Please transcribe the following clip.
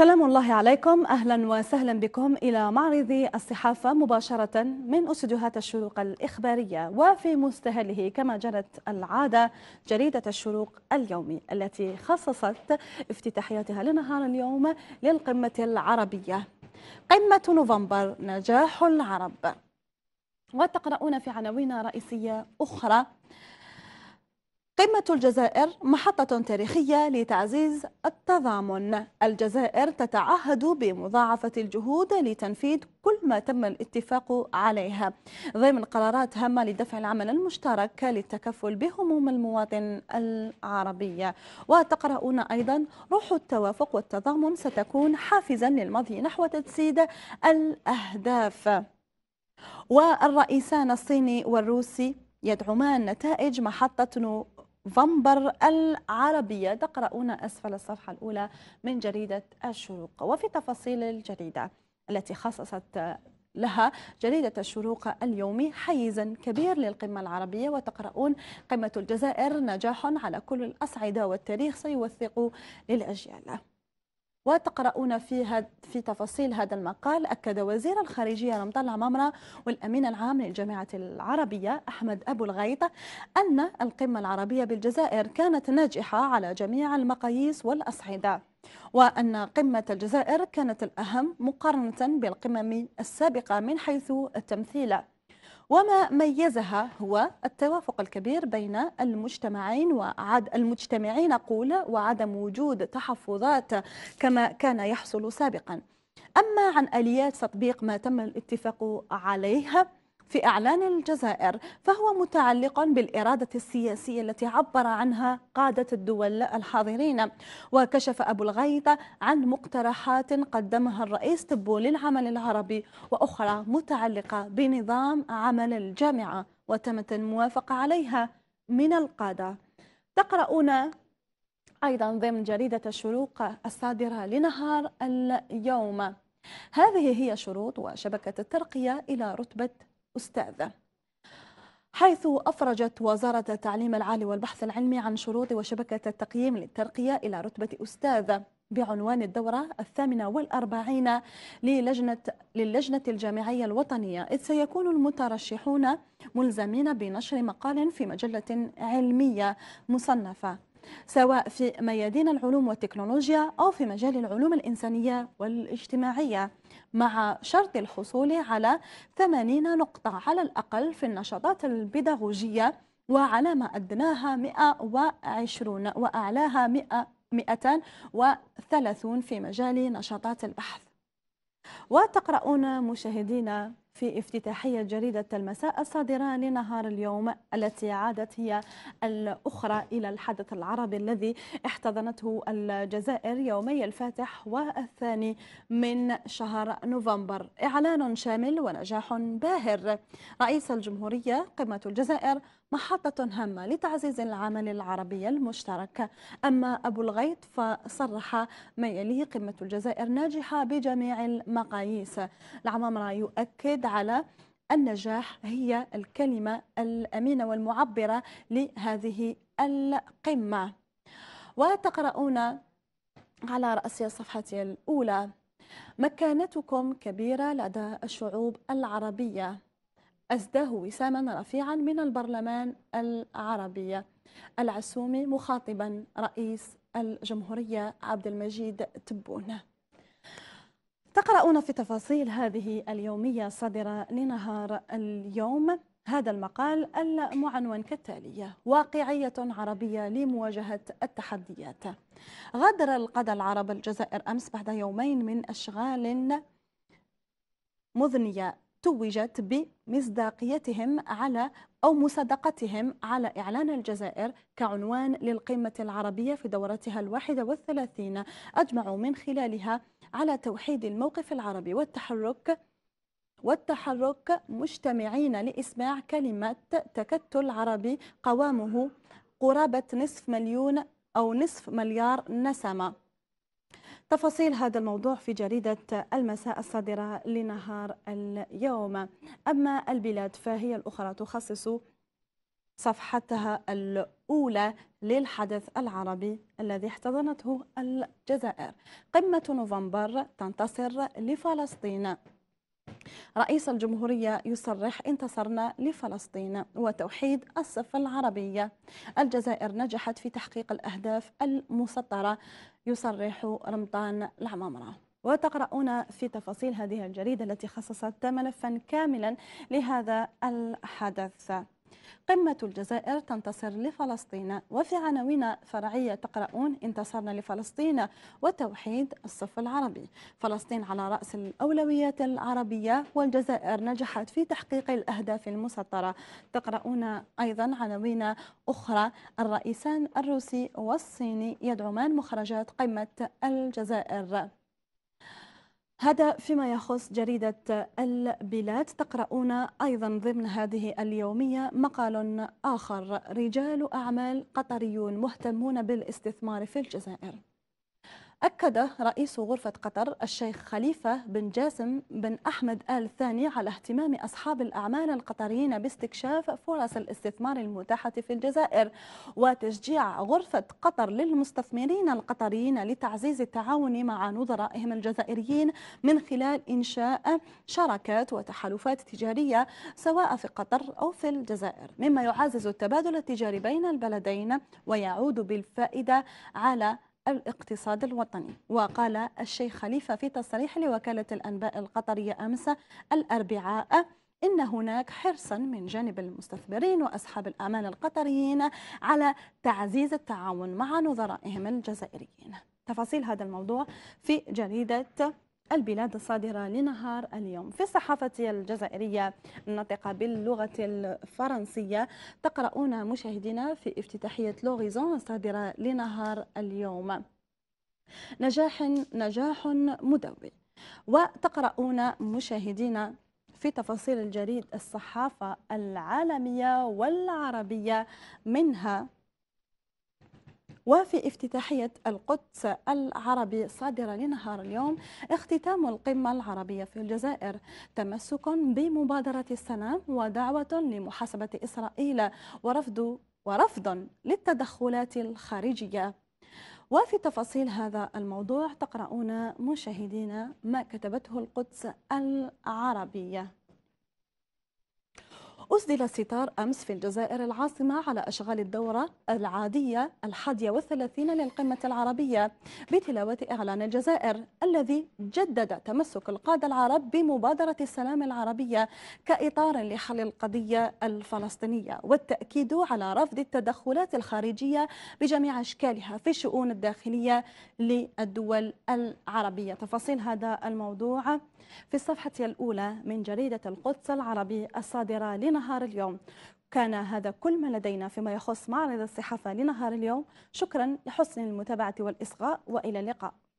سلام الله عليكم أهلا وسهلا بكم إلى معرض الصحافة مباشرة من استديوهات الشروق الإخبارية وفي مستهله كما جرت العادة جريدة الشروق اليومي التي خصصت افتتاحيتها لنهار اليوم للقمة العربية قمة نوفمبر نجاح العرب وتقرؤون في عناوين رئيسية أخرى قمة الجزائر محطة تاريخية لتعزيز التضامن الجزائر تتعهد بمضاعفة الجهود لتنفيذ كل ما تم الاتفاق عليها ضمن قرارات هامة لدفع العمل المشترك للتكفل بهموم المواطن العربية وتقرؤون أيضا روح التوافق والتضامن ستكون حافزا للمضي نحو تجسيد الأهداف والرئيسان الصيني والروسي يدعمان نتائج محطة نوفمبر العربية تقرؤون أسفل الصفحة الأولى من جريدة الشروق وفي تفاصيل الجريدة التي خصصت لها جريدة الشروق اليومي حيزا كبير للقمة العربية وتقرؤون قمة الجزائر نجاح على كل الأصعدة والتاريخ سيوثق للأجيال وتقرؤون في في تفاصيل هذا المقال أكد وزير الخارجية رمضان عمامره والأمين العام للجامعة العربية أحمد أبو الغيط أن القمة العربية بالجزائر كانت ناجحة على جميع المقاييس والأصعدة وأن قمة الجزائر كانت الأهم مقارنة بالقمم السابقة من حيث التمثيل وما ميزها هو التوافق الكبير بين المجتمعين وعد المجتمعين أقول وعدم وجود تحفظات كما كان يحصل سابقا أما عن آليات تطبيق ما تم الاتفاق عليها في إعلان الجزائر فهو متعلق بالإرادة السياسية التي عبر عنها قادة الدول الحاضرين وكشف أبو الغيث عن مقترحات قدمها الرئيس تبو للعمل العربي وأخرى متعلقة بنظام عمل الجامعة وتمت الموافقة عليها من القادة تقرؤون أيضا ضمن جريدة الشروق الصادرة لنهار اليوم هذه هي شروط وشبكة الترقية إلى رتبة أستاذة حيث أفرجت وزارة التعليم العالي والبحث العلمي عن شروط وشبكة التقييم للترقية إلى رتبة أستاذة بعنوان الدورة الثامنة والأربعين للجنة, للجنة الجامعية الوطنية إذ سيكون المترشحون ملزمين بنشر مقال في مجلة علمية مصنفة سواء في ميادين العلوم والتكنولوجيا أو في مجال العلوم الإنسانية والاجتماعية مع شرط الحصول على 80 نقطة على الأقل في النشاطات البيداغوجية وعلى ما أدناها 120 وأعلاها 100 230 في مجال نشاطات البحث وتقرؤون مشاهدينا في افتتاحية جريدة المساء الصادرة لنهار اليوم التي عادت هي الأخرى إلى الحدث العربي الذي احتضنته الجزائر يومي الفاتح والثاني من شهر نوفمبر إعلان شامل ونجاح باهر رئيس الجمهورية قمة الجزائر محطة هامة لتعزيز العمل العربي المشترك أما أبو الغيط فصرح ما يليه قمة الجزائر ناجحة بجميع المقاييس العمامرة يؤكد على النجاح هي الكلمة الأمينة والمعبرة لهذه القمة وتقرؤون على رأس صفحتي الأولى مكانتكم كبيرة لدى الشعوب العربية أزداه وساما رفيعا من البرلمان العربي العسومي مخاطبا رئيس الجمهورية عبد المجيد تبون تقرؤون في تفاصيل هذه اليومية الصادرة لنهار اليوم هذا المقال المعنون كالتالي واقعية عربية لمواجهة التحديات غادر القادة العرب الجزائر أمس بعد يومين من أشغال مذنية توجت بمصداقيتهم على أو مصادقتهم على إعلان الجزائر كعنوان للقمة العربية في دورتها الواحدة والثلاثين أجمعوا من خلالها على توحيد الموقف العربي والتحرك والتحرك مجتمعين لإسماع كلمة تكتل عربي قوامه قرابة نصف مليون أو نصف مليار نسمة تفاصيل هذا الموضوع في جريدة المساء الصادرة لنهار اليوم أما البلاد فهي الأخرى تخصص صفحتها الأولى للحدث العربي الذي احتضنته الجزائر قمة نوفمبر تنتصر لفلسطين رئيس الجمهورية يصرح انتصرنا لفلسطين وتوحيد الصف العربية الجزائر نجحت في تحقيق الأهداف المسطرة يصرح رمضان العمامرة وتقرؤون في تفاصيل هذه الجريدة التي خصصت ملفا كاملا لهذا الحدث قمة الجزائر تنتصر لفلسطين وفي عناوين فرعية تقرؤون انتصرنا لفلسطين وتوحيد الصف العربي فلسطين على رأس الأولويات العربية والجزائر نجحت في تحقيق الأهداف المسطرة تقرؤون أيضا عناوين أخرى الرئيسان الروسي والصيني يدعمان مخرجات قمة الجزائر هذا فيما يخص جريدة البلاد تقرؤون أيضا ضمن هذه اليومية مقال آخر رجال أعمال قطريون مهتمون بالاستثمار في الجزائر أكد رئيس غرفة قطر الشيخ خليفة بن جاسم بن أحمد آل ثاني على اهتمام أصحاب الأعمال القطريين باستكشاف فرص الاستثمار المتاحة في الجزائر وتشجيع غرفة قطر للمستثمرين القطريين لتعزيز التعاون مع نظرائهم الجزائريين من خلال إنشاء شراكات وتحالفات تجارية سواء في قطر أو في الجزائر مما يعزز التبادل التجاري بين البلدين ويعود بالفائدة على الاقتصاد الوطني وقال الشيخ خليفة في تصريح لوكالة الأنباء القطرية أمس الأربعاء إن هناك حرصا من جانب المستثمرين وأصحاب الأعمال القطريين على تعزيز التعاون مع نظرائهم الجزائريين تفاصيل هذا الموضوع في جريدة البلاد الصادرة لنهار اليوم في الصحافة الجزائرية الناطقة باللغة الفرنسية تقرؤون مشاهدينا في افتتاحية لوريزون الصادرة لنهار اليوم نجاح نجاح مدوي وتقرؤون مشاهدينا في تفاصيل الجريد الصحافة العالمية والعربية منها وفي افتتاحية القدس العربي صادرة لنهار اليوم اختتام القمة العربية في الجزائر تمسك بمبادرة السلام ودعوة لمحاسبة إسرائيل ورفض ورفض للتدخلات الخارجية وفي تفاصيل هذا الموضوع تقرؤون مشاهدينا ما كتبته القدس العربية أسدل الستار أمس في الجزائر العاصمة على أشغال الدورة العادية الحادية والثلاثين للقمة العربية بتلاوة إعلان الجزائر الذي جدد تمسك القادة العرب بمبادرة السلام العربية كإطار لحل القضية الفلسطينية والتأكيد على رفض التدخلات الخارجية بجميع أشكالها في الشؤون الداخلية للدول العربية تفاصيل هذا الموضوع في الصفحة الأولى من جريدة القدس العربي الصادرة لنا نهار اليوم كان هذا كل ما لدينا فيما يخص معرض الصحافة لنهار اليوم شكرا لحسن المتابعة والإصغاء وإلى اللقاء